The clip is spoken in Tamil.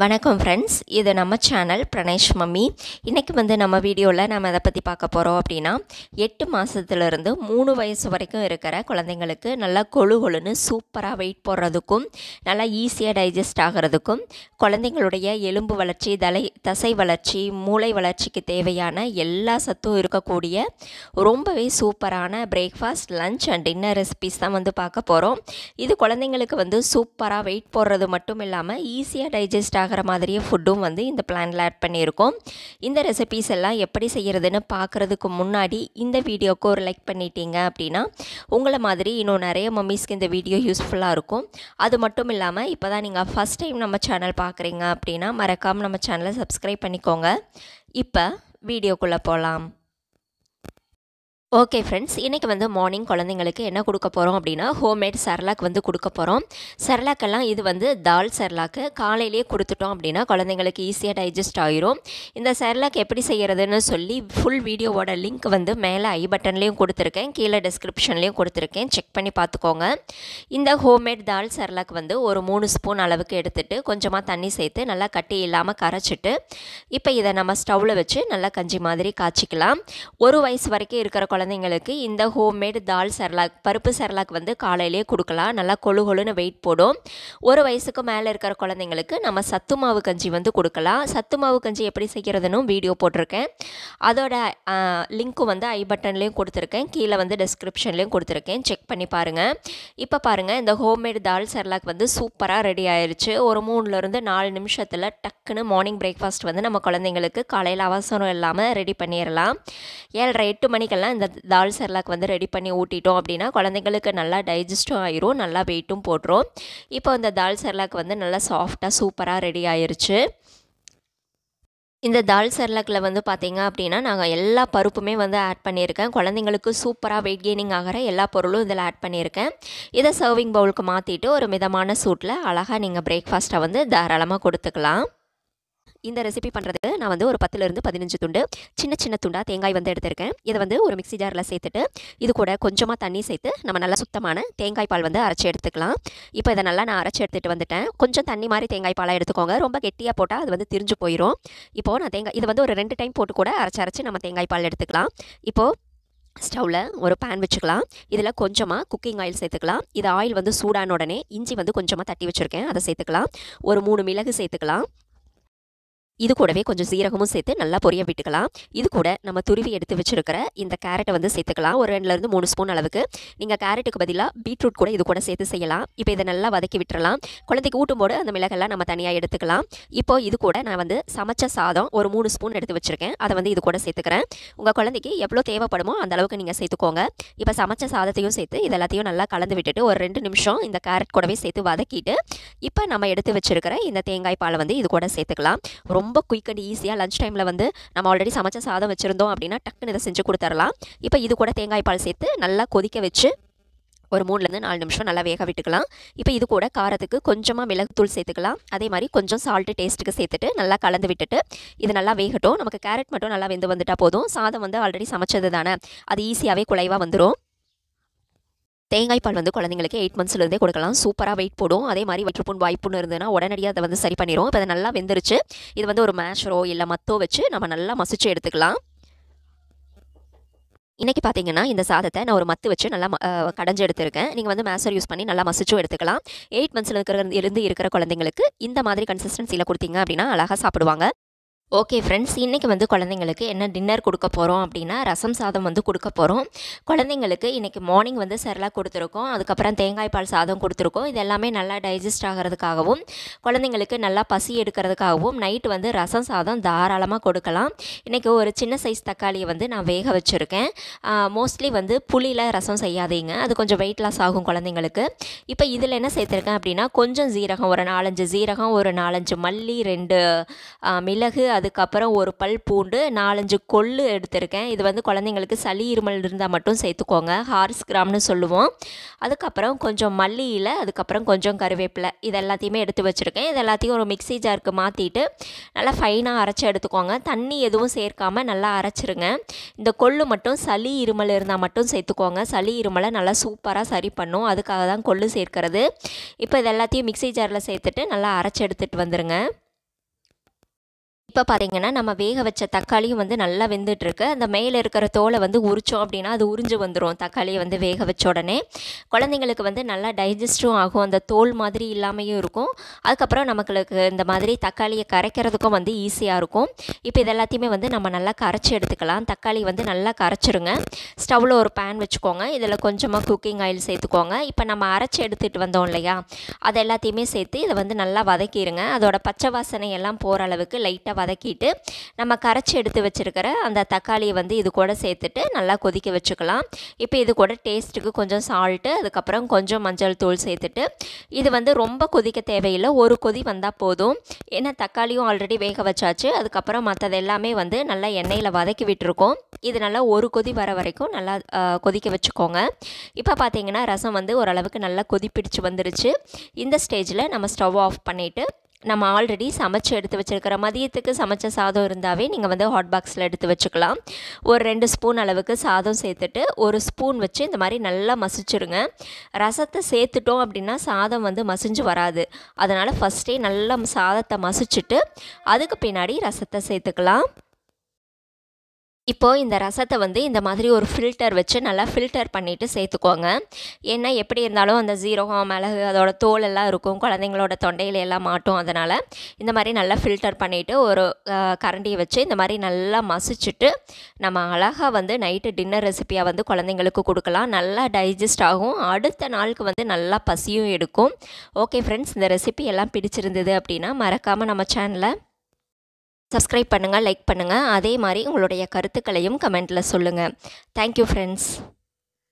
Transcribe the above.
வணக்கம் ஃப்ரெண்ட்ஸ் இது நம்ம சேனல் பிரணேஷ் மம்மி இன்றைக்கி வந்து நம்ம வீடியோவில் நம்ம அதை பற்றி பார்க்க போகிறோம் அப்படின்னா எட்டு மாதத்துலேருந்து மூணு வயசு வரைக்கும் இருக்கிற குழந்தைங்களுக்கு நல்லா கொழு கொழுன்னு சூப்பராக வெயிட் போடுறதுக்கும் நல்லா ஈஸியாக டைஜஸ்ட் ஆகிறதுக்கும் குழந்தைங்களுடைய எலும்பு வளர்ச்சி தலை தசை வளர்ச்சி மூளை வளர்ச்சிக்கு தேவையான எல்லா சத்தும் இருக்கக்கூடிய ரொம்பவே சூப்பரான breakfast lunch and dinner recipes தான் வந்து பார்க்க போகிறோம் இது குழந்தைங்களுக்கு வந்து சூப்பராக வெயிட் போடுறது மட்டும் இல்லாமல் ஈஸியாக டைஜஸ்ட் ஆகிற மாதிரியே ஃபுட்டும் வந்து இந்த பிளானில் ஆட் பண்ணியிருக்கோம் இந்த ரெசிபீஸ் எல்லாம் எப்படி செய்கிறதுன்னு பார்க்குறதுக்கு முன்னாடி இந்த வீடியோக்கு ஒரு லைக் பண்ணிட்டீங்க அப்படின்னா உங்களை மாதிரி இன்னும் நிறைய மம்மிஸ்க்கு இந்த வீடியோ யூஸ்ஃபுல்லாக இருக்கும் அது மட்டும் இல்லாமல் இப்போ தான் நீங்கள் ஃபஸ்ட் டைம் நம்ம சேனல் பார்க்குறீங்க அப்படின்னா மறக்காமல் நம்ம சேனலை சப்ஸ்கிரைப் பண்ணிக்கோங்க இப்போ வீடியோக்குள்ளே போகலாம் ஓகே ஃப்ரெண்ட்ஸ் இன்றைக்கி வந்து மார்னிங் குழந்தைங்களுக்கு என்ன கொடுக்க போகிறோம் அப்படின்னா ஹோம்மேட் செர்லாக் வந்து கொடுக்க போகிறோம் செர்லாக்கெல்லாம் இது வந்து தால் செர்லாக்கு காலையிலேயே கொடுத்துட்டோம் அப்படின்னா குழந்தைங்களுக்கு ஈஸியாக டைஜஸ்ட் ஆகிரும் இந்த செர்லாக் எப்படி செய்கிறதுன்னு சொல்லி ஃபுல் வீடியோவோட லிங்க் வந்து மேலே ஐ பட்டன்லேயும் கொடுத்துருக்கேன் கீழே டிஸ்கிரிப்ஷன்லேயும் கொடுத்துருக்கேன் செக் பண்ணி பார்த்துக்கோங்க இந்த ஹோம்மேட் தால் செரலாக் வந்து ஒரு மூணு ஸ்பூன் அளவுக்கு எடுத்துகிட்டு கொஞ்சமாக தண்ணி சேர்த்து நல்லா கட்டி இல்லாமல் கரைச்சிட்டு இப்போ இதை நம்ம ஸ்டவ்வில் வச்சு நல்லா கஞ்சி மாதிரி காய்ச்சிக்கலாம் ஒரு வயசு வரைக்கும் இருக்கிற குழந்தை குழந்தைங்களுக்கு இந்த ஹோம்மேடு தால் செர்லாக் பருப்பு செர்லாக் வந்து காலையிலேயே கொடுக்கலாம் நல்லா கொழு கொழுன்னு வெயிட் போடும் ஒரு வயசுக்கு மேலே இருக்கிற குழந்தைங்களுக்கு நம்ம சத்து மாவு கஞ்சி வந்து கொடுக்கலாம் சத்து மாவு கஞ்சி எப்படி செய்கிறதுன்னு வீடியோ போட்டிருக்கேன் அதோட லிங்க்கும் வந்து ஐ பட்டன்லேயும் கொடுத்துருக்கேன் கீழே வந்து டெஸ்கிரிப்ஷன்லேயும் கொடுத்துருக்கேன் செக் பண்ணி பாருங்கள் இப்போ பாருங்கள் இந்த ஹோம்மேடு தால் செர்லாக் வந்து சூப்பராக ரெடி ஆயிடுச்சு ஒரு மூணுலேருந்து நாலு நிமிஷத்தில் டக்குன்னு மார்னிங் பிரேக்ஃபாஸ்ட் வந்து நம்ம குழந்தைங்களுக்கு காலையில் அவசரம் இல்லாமல் ரெடி பண்ணிடலாம் ஏழரை எட்டு மணிக்கெல்லாம் இந்த தால் செர்லாக் வந்து ரெடி பண்ணி ஊட்டிட்டோம் அப்படின்னா குழந்தைங்களுக்கு நல்லா டைஜஸ்டும் ஆயிரும் நல்லா வெயிட்டும் போடுறோம் இப்போ அந்த தால் செர்லாக் வந்து நல்லா சாஃப்டாக சூப்பராக ரெடி ஆயிருச்சு இந்த தால் செர்லக்கில் வந்து பார்த்திங்க அப்படின்னா நாங்கள் எல்லா பருப்புமே வந்து ஆட் பண்ணியிருக்கேன் குழந்தைங்களுக்கு சூப்பராக வெயிட் கெய்னிங் ஆகிற எல்லா பொருளும் இதில் ஆட் பண்ணியிருக்கேன் இதை சர்விங் பவுலுக்கு மாற்றிட்டு ஒரு மிதமான சூட்டில் அழகாக நீங்கள் பிரேக்ஃபாஸ்ட்டை வந்து தாராளமாக கொடுத்துக்கலாம் இந்த ரெசிபி பண்ணுறதுக்கு நான் வந்து ஒரு பத்துலேருந்து பதினஞ்சு துண்டு சின்ன சின்ன துண்டாக தேங்காய் வந்து எடுத்திருக்கேன் இதை வந்து ஒரு மிக்சி ஜாரில் சேர்த்துட்டு இது கூட கொஞ்சமாக தண்ணி சேர்த்து நம்ம நல்லா சுத்தமான தேங்காய் பால் வந்து அரைச்சி எடுத்துக்கலாம் இப்போ இதை நல்லா நான் அரைச்சி எடுத்துகிட்டு வந்துட்டேன் கொஞ்சம் தண்ணி மாதிரி தேங்காய் பாலாக எடுத்துக்கோங்க ரொம்ப கெட்டியாக போட்டால் அது வந்து திரிஞ்சு போயிடும் இப்போது நான் தேங்காய் இதை வந்து ஒரு ரெண்டு டைம் போட்டு கூட அரைச்சி அரைச்சி நம்ம தேங்காய் பால் எடுத்துக்கலாம் இப்போது ஸ்டவ்வில் ஒரு பேன் வச்சுக்கலாம் இதில் கொஞ்சமாக குக்கிங் ஆயில் சேர்த்துக்கலாம் இது ஆயில் வந்து சூடான உடனே இஞ்சி வந்து கொஞ்சமாக தட்டி வச்சுருக்கேன் அதை சேர்த்துக்கலாம் ஒரு மூணு மிளகு சேர்த்துக்கலாம் இது கூடவே கொஞ்சம் சீரகமும் சேர்த்து நல்லா பொரிய விட்டுக்கலாம் இது கூட நம்ம துருவி எடுத்து வச்சிருக்கிற இந்த கேரட்டை வந்து சேர்த்துக்கலாம் ஒரு ரெண்டுலேருந்து மூணு ஸ்பூன் அளவுக்கு நீங்கள் கேரட்டுக்கு பதிலாக பீட்ரூட் கூட இது கூட சேர்த்து செய்யலாம் இப்போ இதை நல்லா வதக்கி விட்டுறலாம் குழந்தைக்கு ஊட்டும்போது அந்த மிளகெல்லாம் நம்ம தனியாக எடுத்துக்கலாம் இப்போ இது கூட நான் வந்து சமைச்ச சாதம் ஒரு மூணு ஸ்பூன் எடுத்து வச்சுருக்கேன் அதை வந்து இது கூட சேர்த்துக்கிறேன் உங்கள் குழந்தைக்கு எவ்வளோ தேவைப்படுமோ அந்த அளவுக்கு நீங்கள் சேர்த்துக்கோங்க இப்போ சமைச்ச சாதத்தையும் சேர்த்து இது எல்லாத்தையும் நல்லா கலந்து விட்டுட்டு ஒரு ரெண்டு நிமிஷம் இந்த கேரட் கூடவே சேர்த்து வதக்கிட்டு இப்போ நம்ம எடுத்து வச்சுருக்கிற இந்த தேங்காய் பாலை வந்து இது கூட சேர்த்துக்கலாம் ரொம்ப ரொம்ப குயிக் அண்ட் ஈஸியாக லஞ்ச் டைமில் வந்து நம்ம ஆல்ரெடி சமைச்ச சாதம் வச்சுருந்தோம் அப்படின்னா டக்குன்னு இதை செஞ்சு கொடுத்துடலாம் இப்போ இது கூட தேங்காய் பால் சேர்த்து நல்லா கொதிக்க வச்சு ஒரு மூணுலேருந்து நாலு நிமிஷம் நல்லா வேக விட்டுக்கலாம் இப்போ இது கூட காரத்துக்கு கொஞ்சமாக மிளகுத்தூள் சேர்த்துக்கலாம் அதே மாதிரி கொஞ்சம் சால்ட்டு டேஸ்ட்டுக்கு சேர்த்துட்டு நல்லா கலந்து விட்டுட்டு இது நல்லா வேகட்டும் நமக்கு கேரட் மட்டும் நல்லா வெந்து வந்துட்டால் போதும் சாதம் வந்து ஆல்ரெடி சமைச்சது தானே அது ஈஸியாகவே குலைவாக வந்துடும் தேங்காய்ப்பால் வந்து குழந்தைங்களுக்கு எயிட் மந்த்ஸ்லேருந்தே கொடுக்கலாம் சூப்பராக வெயிட் போடும் அதே மாதிரி வயிற்றுப்புண் வாய்ப்புன்னு இருந்ததுன்னா உடனடியாக அதை வந்து சரி பண்ணிடும் இப்போ அதை நல்லா வெந்துருச்சு இது வந்து ஒரு மேஷரோ இல்லை மத்தோ வச்சு நம்ம நல்லா மசிச்சு எடுத்துக்கலாம் இன்றைக்கி பார்த்தீங்கன்னா இந்த சாதத்தை நான் ஒரு மத்து வச்சு நல்லா கடைஞ்சு எடுத்திருக்கேன் நீங்கள் வந்து மேசர் யூஸ் பண்ணி நல்லா மசிச்சும் எடுத்துக்கலாம் எயிட் மந்த்ஸில் இருக்கிற இருந்து இருக்கிற குழந்தைங்களுக்கு இந்த மாதிரி கன்சிஸ்டன்சியில் கொடுத்தீங்க அப்படின்னா அழகாக சாப்பிடுவாங்க ஓகே ஃப்ரெண்ட்ஸ் இன்றைக்கி வந்து குழந்தைங்களுக்கு என்ன டின்னர் கொடுக்க போகிறோம் அப்படின்னா ரசம் சாதம் வந்து கொடுக்க போகிறோம் குழந்தைங்களுக்கு இன்றைக்கி மார்னிங் வந்து செரலாக கொடுத்துருக்கோம் அதுக்கப்புறம் தேங்காய் பால் சாதம் கொடுத்துருக்கோம் இது எல்லாமே நல்லா டைஜஸ்ட் ஆகிறதுக்காகவும் குழந்தைங்களுக்கு நல்லா பசி எடுக்கிறதுக்காகவும் நைட் வந்து ரசம் சாதம் தாராளமாக கொடுக்கலாம் இன்றைக்கி ஒரு சின்ன சைஸ் தக்காளியை வந்து நான் வேக வச்சுருக்கேன் மோஸ்ட்லி வந்து புளியில் ரசம் செய்யாதீங்க அது கொஞ்சம் வெயிட் லாஸ் ஆகும் குழந்தைங்களுக்கு இப்போ இதில் என்ன சேர்த்துருக்கேன் அப்படின்னா கொஞ்சம் ஜீரகம் ஒரு நாலஞ்சு ஜீரகம் ஒரு நாலஞ்சு மல்லி ரெண்டு மிளகு அதுக்கப்புறம் ஒரு பல் பூண்டு நாலஞ்சு கொள்ளு எடுத்திருக்கேன் இது வந்து குழந்தைங்களுக்கு சளி இருமல் இருந்தால் மட்டும் சேர்த்துக்கோங்க ஹார்ஸ் கிராம்னு சொல்லுவோம் அதுக்கப்புறம் கொஞ்சம் மல்லியில் அதுக்கப்புறம் கொஞ்சம் கருவேப்பிலை இது எல்லாத்தையுமே எடுத்து வச்சுருக்கேன் இது எல்லாத்தையும் ஒரு மிக்சி ஜாருக்கு மாற்றிட்டு நல்லா ஃபைனாக அரைச்சி எடுத்துக்கோங்க தண்ணி எதுவும் சேர்க்காமல் நல்லா அரைச்சிருங்க இந்த கொள்ளு மட்டும் சளி இருமல் இருந்தால் மட்டும் சேர்த்துக்கோங்க சளி இருமலை நல்லா சூப்பராக சரி பண்ணும் அதுக்காக தான் கொள்ளு சேர்க்கிறது இப்போ இது எல்லாத்தையும் மிக்சி ஜாரில் சேர்த்துட்டு நல்லா அரைச்சி எடுத்துகிட்டு வந்துடுங்க இப்போ பார்த்திங்கன்னா நம்ம வேக வச்ச தக்காளியும் வந்து நல்லா வெந்துட்டுருக்கு அந்த மேலே இருக்கிற தோலை வந்து உரிச்சோம் அப்படின்னா அது உறிஞ்சு வந்துடும் தக்காளியை வந்து வேக வச்ச உடனே குழந்தைங்களுக்கு வந்து நல்லா டைஜஸ்டும் ஆகும் அந்த தோல் மாதிரி இல்லாமையும் இருக்கும் அதுக்கப்புறம் நமக்கு இந்த மாதிரி தக்காளியை கரைக்கிறதுக்கும் வந்து ஈஸியாக இருக்கும் இப்போ இது எல்லாத்தையுமே வந்து நம்ம நல்லா கரைச்சி எடுத்துக்கலாம் தக்காளி வந்து நல்லா கரைச்சிடுங்க ஸ்டவ்வில் ஒரு பேன் வச்சுக்கோங்க இதில் கொஞ்சமாக குக்கிங் ஆயில் சேர்த்துக்கோங்க இப்போ நம்ம அரைச்சி எடுத்துகிட்டு வந்தோம் இல்லையா அதை எல்லாத்தையுமே சேர்த்து இதை வந்து நல்லா வதக்கிடுங்க அதோட பச்சை வாசனை எல்லாம் போகிற அளவுக்கு லைட்டாக வதக்கிட்டு நம்ம கரைச்சி எடுத்து வச்சுருக்கிற அந்த தக்காளியை வந்து இது கூட சேர்த்துட்டு நல்லா கொதிக்க வச்சுக்கலாம் இப்போ இது கூட டேஸ்ட்டுக்கு கொஞ்சம் சால்ட்டு அதுக்கப்புறம் கொஞ்சம் மஞ்சள் தூள் சேர்த்துட்டு இது வந்து ரொம்ப கொதிக்க தேவையில்லை ஒரு கொதி வந்தால் போதும் ஏன்னா தக்காளியும் ஆல்ரெடி வேக வச்சாச்சு அதுக்கப்புறம் மற்றது எல்லாமே வந்து நல்லா எண்ணெயில் வதக்கி விட்டுருக்கோம் இது நல்லா ஒரு கொதி வர வரைக்கும் நல்லா கொதிக்க வச்சுக்கோங்க இப்போ பார்த்தீங்கன்னா ரசம் வந்து ஓரளவுக்கு நல்லா கொதிப்பிடிச்சு வந்துருச்சு இந்த ஸ்டேஜில் நம்ம ஸ்டவ் ஆஃப் பண்ணிவிட்டு நம்ம ஆல்ரெடி சமைச்சு எடுத்து வச்சுருக்கிற மதியத்துக்கு சமைச்ச சாதம் இருந்தாவே நீங்கள் வந்து ஹாட் பாக்ஸில் எடுத்து வச்சுக்கலாம் ஒரு ரெண்டு ஸ்பூன் அளவுக்கு சாதம் சேர்த்துட்டு ஒரு ஸ்பூன் வச்சு இந்த மாதிரி நல்லா மசிச்சுருங்க ரசத்தை சேர்த்துட்டோம் அப்படின்னா சாதம் வந்து மசிஞ்சு வராது அதனால் ஃபஸ்ட்டே நல்லா சாதத்தை மசிச்சுட்டு அதுக்கு பின்னாடி ரசத்தை சேர்த்துக்கலாம் இப்போது இந்த ரசத்தை வந்து இந்த மாதிரி ஒரு ஃபில்டர் வச்சு நல்லா ஃபில்டர் பண்ணிவிட்டு சேர்த்துக்கோங்க ஏன்னா எப்படி இருந்தாலும் அந்த ஜீரகம் மிளகு அதோட தோல் எல்லாம் இருக்கும் குழந்தைங்களோட தொண்டையில எல்லாம் மாட்டும் அதனால் இந்த மாதிரி நல்லா ஃபில்டர் பண்ணிவிட்டு ஒரு கரண்டியை வச்சு இந்த மாதிரி நல்லா மசிச்சுட்டு நம்ம அழகாக வந்து நைட்டு டின்னர் ரெசிப்பியாக வந்து குழந்தைங்களுக்கு கொடுக்கலாம் நல்லா டைஜஸ்ட் ஆகும் அடுத்த நாளுக்கு வந்து நல்லா பசியும் எடுக்கும் ஓகே ஃப்ரெண்ட்ஸ் இந்த ரெசிபி எல்லாம் பிடிச்சிருந்தது அப்படின்னா மறக்காமல் நம்ம சேனலை சப்ஸ்கிரைப் பண்ணுங்கள் லைக் பண்ணுங்கள் அதே மாதிரி உங்களுடைய கருத்துக்களையும் கமெண்ட்டில் சொல்லுங்கள் தேங்க்யூ ஃப்ரெண்ட்ஸ்